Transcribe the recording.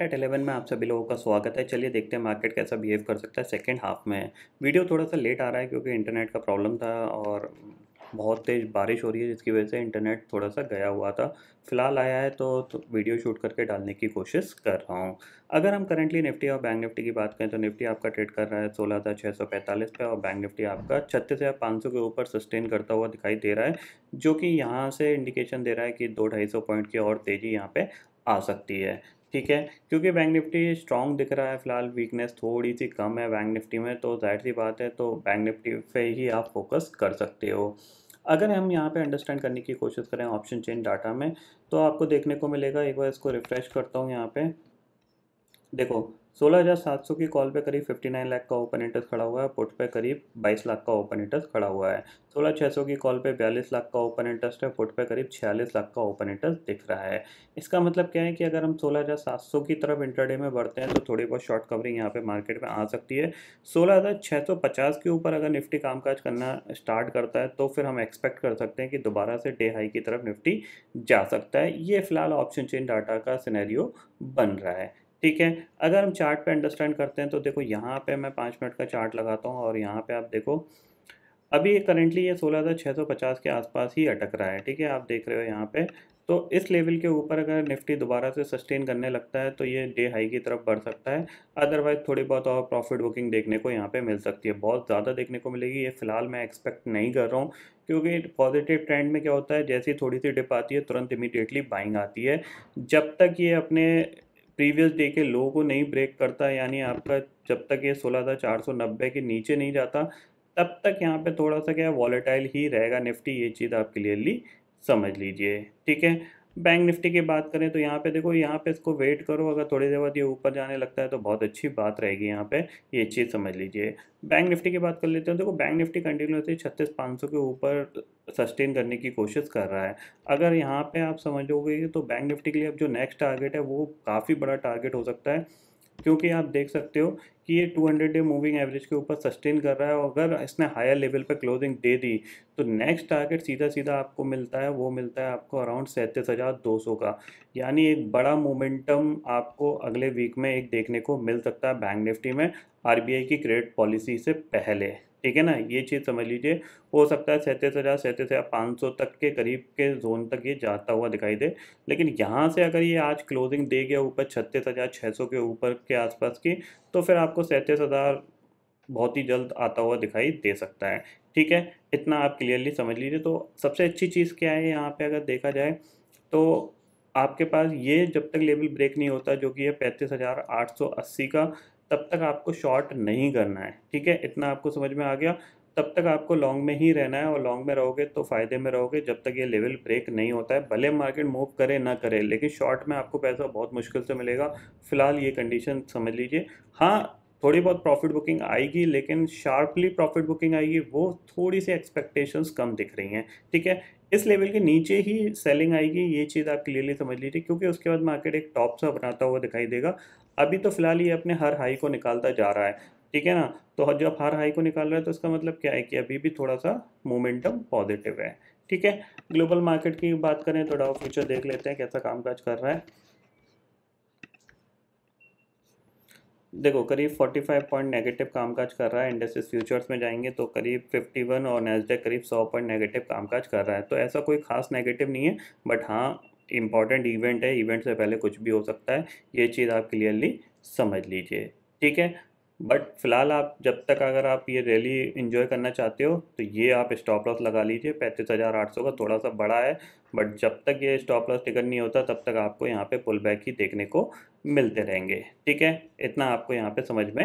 eight eleven में आप सभी लोगों का स्वागत है चलिए देखते हैं मार्केट कैसा बिहेव कर सकता है सेकेंड हाफ में वीडियो थोड़ा सा लेट आ रहा है क्योंकि इंटरनेट का प्रॉब्लम था और बहुत तेज़ बारिश हो रही है जिसकी वजह से इंटरनेट थोड़ा सा गया हुआ था फ़िलहाल आया है तो, तो वीडियो शूट करके डालने की कोशिश कर रहा हूँ अगर हम करंटली निफ्टी और बैंक निफ्टी की बात करें तो निफ्टी आपका ट्रेड कर रहा है सोलह हज़ार छः सौ पैंतालीस पे और बैंक निफ्टी आपका छत्तीस हज़ार पाँच सौ के ऊपर सस्टेन करता हुआ दिखाई दे रहा है जो कि यहाँ से इंडिकेशन दे रहा है कि दो ढाई सौ पॉइंट की और तेज़ी यहाँ पर आ सकती है ठीक है क्योंकि बैंक निफ्टी स्ट्रॉन्ग दिख रहा है फिलहाल वीकनेस थोड़ी सी कम है बैंक निफ्टी में तो जाहिर सी बात है तो बैंक निफ्टी पे ही आप फोकस कर सकते हो अगर हम यहाँ पे अंडरस्टैंड करने की कोशिश करें ऑप्शन चेन डाटा में तो आपको देखने को मिलेगा एक बार इसको रिफ्रेश करता हूँ यहाँ पे देखो 16,700 की कॉल पे करीब 59 लाख का ओपन इंटरेस्ट खड़ा हुआ है पुट पे करीब 22 लाख का ओपन इंटरेस्ट खड़ा हुआ है 16,600 की कॉल पे 42 लाख का ओपन इंटरेस्ट है पुट पे करीब 46 लाख का ओपन इंटरेस्ट दिख रहा है इसका मतलब क्या है कि अगर हम 16,700 की तरफ इंटरडे में बढ़ते हैं तो थोड़ी बहुत शॉर्ट कवरिंग यहाँ पर मार्केट में आ सकती है पचास के ऊपर अगर निफ्टी कामकाज करना स्टार्ट करता है तो फिर हम एक्सपेक्ट कर सकते हैं कि दोबारा से डे हाई की तरफ निफ्टी जा सकता है ये फिलहाल ऑप्शन चेन डाटा का सिनेरियो बन रहा है ठीक है अगर हम चार्ट पे अंडरस्टैंड करते हैं तो देखो यहाँ पे मैं पाँच मिनट का चार्ट लगाता हूँ और यहाँ पे आप देखो अभी करेंटली ये सोलह हज़ार छः सौ पचास के आसपास ही अटक रहा है ठीक है आप देख रहे हो यहाँ पे तो इस लेवल के ऊपर अगर निफ्टी दोबारा से सस्टेन करने लगता है तो ये डे हाई की तरफ बढ़ सकता है अदरवाइज थोड़ी बहुत और प्रॉफिट बुकिंग देखने को यहाँ पे मिल सकती है बहुत ज़्यादा देखने को मिलेगी ये फ़िलहाल मैं एक्सपेक्ट नहीं कर रहा हूँ क्योंकि पॉजिटिव ट्रेंड में क्या होता है जैसी थोड़ी सी डिप आती है तुरंत इमीडिएटली बाइंग आती है जब तक ये अपने प्रीवियस डे के लो को नहीं ब्रेक करता यानी आपका जब तक ये सोलह हज़ार चार सौ नब्बे के नीचे नहीं जाता तब तक यहाँ पे थोड़ा सा क्या वॉलेटाइल ही रहेगा निफ्टी ये चीज़ आपके लिए ली समझ लीजिए ठीक है बैंक निफ्टी की बात करें तो यहाँ पे देखो यहाँ पे इसको वेट करो अगर थोड़ी देर बाद ये ऊपर जाने लगता है तो बहुत अच्छी बात रहेगी यहाँ पे ये चीज़ समझ लीजिए बैंक निफ्टी की बात कर लेते हैं देखो बैंक निफ्टी कंटिन्यूसली छत्तीस पाँच सौ के ऊपर सस्टेन करने की कोशिश कर रहा है अगर यहाँ पर आप समझोगे तो बैंक निफ्टी के लिए अब जो नेक्स्ट टारगेट है वो काफ़ी बड़ा टारगेट हो सकता है क्योंकि आप देख सकते हो कि ये 200 डे मूविंग एवरेज के ऊपर सस्टेन कर रहा है और अगर इसने हायर लेवल पर क्लोजिंग दे दी तो नेक्स्ट टारगेट सीधा सीधा आपको मिलता है वो मिलता है आपको अराउंड सैंतीस हज़ार दो सौ का यानी एक बड़ा मोमेंटम आपको अगले वीक में एक देखने को मिल सकता है बैंक निफ्टी में आर की क्रेडिट पॉलिसी से पहले ठीक है ना ये चीज़ समझ लीजिए हो सकता है सैंतीस हज़ार सैंतीस हज़ार पाँच सौ तक के करीब के जोन तक ये जाता हुआ दिखाई दे लेकिन यहाँ से अगर ये आज क्लोजिंग दे गया ऊपर छत्तीस हज़ार छः सौ के ऊपर के आसपास की तो फिर आप आपको सैंतीस हज़ार बहुत ही जल्द आता हुआ दिखाई दे सकता है ठीक है इतना आप क्लियरली समझ लीजिए तो सबसे अच्छी चीज़ क्या है यहाँ पे अगर देखा जाए तो आपके पास ये जब तक लेवल ब्रेक नहीं होता जो कि है पैंतीस हज़ार आठ सौ अस्सी का तब तक आपको शॉर्ट नहीं करना है ठीक है इतना आपको समझ में आ गया तब तक आपको लॉन्ग में ही रहना है और लॉन्ग में रहोगे तो फ़ायदे में रहोगे जब तक ये लेवल ब्रेक नहीं होता है भले मार्केट मूव करे ना करे लेकिन शॉर्ट में आपको पैसा बहुत मुश्किल से मिलेगा फ़िलहाल ये कंडीशन समझ लीजिए हाँ थोड़ी बहुत प्रॉफिट बुकिंग आएगी लेकिन शार्पली प्रॉफिट बुकिंग आएगी वो थोड़ी सी एक्सपेक्टेशंस कम दिख रही हैं ठीक है इस लेवल के नीचे ही सेलिंग आएगी ये चीज़ आप क्लियरली समझ लीजिए क्योंकि उसके बाद मार्केट एक टॉप सा बनाता हुआ दिखाई देगा अभी तो फिलहाल ये अपने हर हाई को निकालता जा रहा है ठीक है ना तो जब हर हाई को निकाल रहा है तो इसका मतलब क्या है कि अभी भी थोड़ा सा मोमेंटम पॉजिटिव है ठीक है ग्लोबल मार्केट की बात करें तो डाउ फ्यूचर देख लेते हैं कैसा कामकाज कर रहा है देखो करीब 45 पॉइंट नेगेटिव कामकाज कर रहा है इंडस्ट्रीज फ्यूचर्स में जाएंगे तो करीब 51 और नेस्डेक करीब 100 पॉइंट नेगेटिव कामकाज कर रहा है तो ऐसा कोई खास नेगेटिव नहीं है बट हाँ इंपॉर्टेंट इवेंट है इवेंट से पहले कुछ भी हो सकता है ये चीज़ आप क्लियरली समझ लीजिए ठीक है बट फ़िलहाल आप जब तक अगर आप ये रैली इन्जॉय करना चाहते हो तो ये आप स्टॉप लॉस लगा लीजिए पैंतीस हज़ार आठ सौ का थोड़ा सा बड़ा है बट जब तक ये स्टॉप लॉस टिकट नहीं होता तब तक आपको यहाँ पे पुल बैक ही देखने को मिलते रहेंगे ठीक है इतना आपको यहाँ पे समझ में